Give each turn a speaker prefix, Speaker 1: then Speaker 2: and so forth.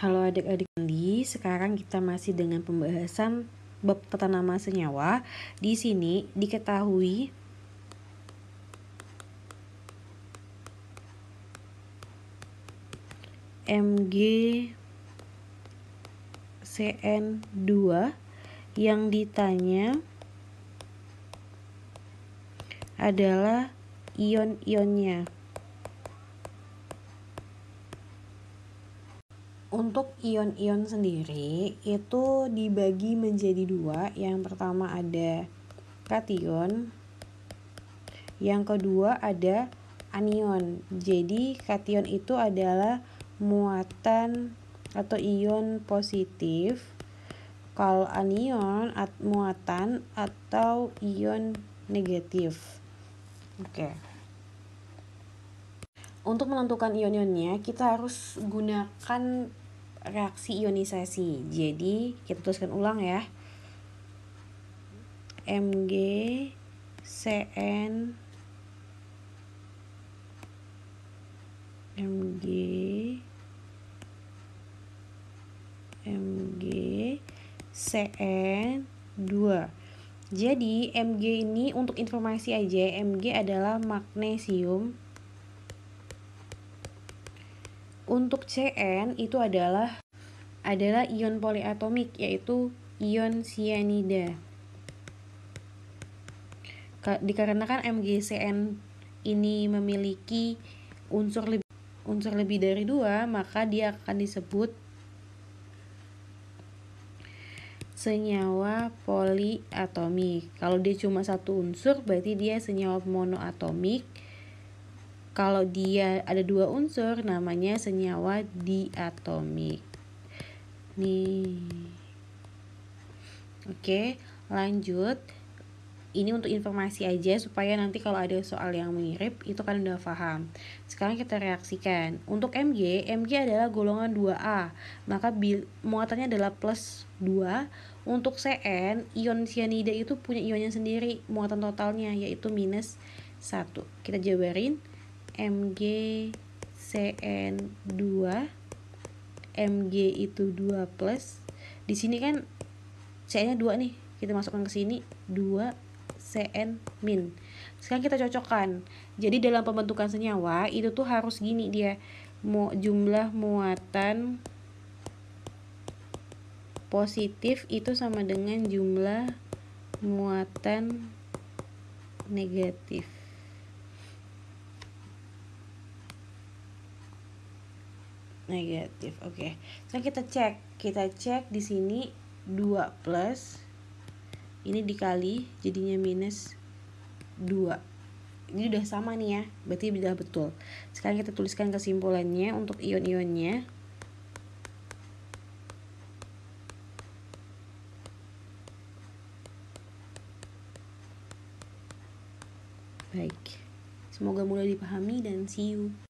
Speaker 1: Halo adik-adik Andi, sekarang kita masih dengan pembahasan bab tata nama senyawa. Di sini diketahui MgCN2 yang ditanya adalah ion-ionnya. Untuk ion-ion sendiri itu dibagi menjadi dua. Yang pertama ada kation, yang kedua ada anion. Jadi kation itu adalah muatan atau ion positif Kal anion at muatan atau ion negatif. Oke. Okay. Untuk menentukan ion-ionnya, kita harus gunakan reaksi ionisasi. Jadi, kita tuliskan ulang ya. Mg CN Mg CN2. E Jadi Mg ini untuk informasi aja, Mg adalah magnesium. Untuk CN itu adalah adalah ion poliatomik yaitu ion cyanida. Dikarenakan MgCN ini memiliki unsur lebih unsur lebih dari dua, maka dia akan disebut senyawa poliatomik. Kalau dia cuma satu unsur, berarti dia senyawa monoatomik. Kalau dia ada dua unsur, namanya senyawa diatomik. Nih. Oke, lanjut ini untuk informasi aja supaya nanti kalau ada soal yang mirip itu kan udah paham. Sekarang kita reaksikan. Untuk Mg, Mg adalah golongan 2A, maka bil, muatannya adalah plus 2. Untuk Cn, ion cyanida itu punya ionnya sendiri, muatan totalnya yaitu minus 1. Kita jabarin Mg Cn 2 Mg itu 2 plus di sini kan cn nya 2 nih kita masukkan ke sini 2 CN min. Sekarang kita cocokkan. Jadi dalam pembentukan senyawa itu tuh harus gini dia. Mu, jumlah muatan positif itu sama dengan jumlah muatan negatif. negatif. Oke. Okay. Sekarang kita cek. Kita cek di sini 2 plus ini dikali jadinya minus 2 ini udah sama nih ya berarti sudah betul sekarang kita tuliskan kesimpulannya untuk ion-ionnya baik semoga mudah dipahami dan see you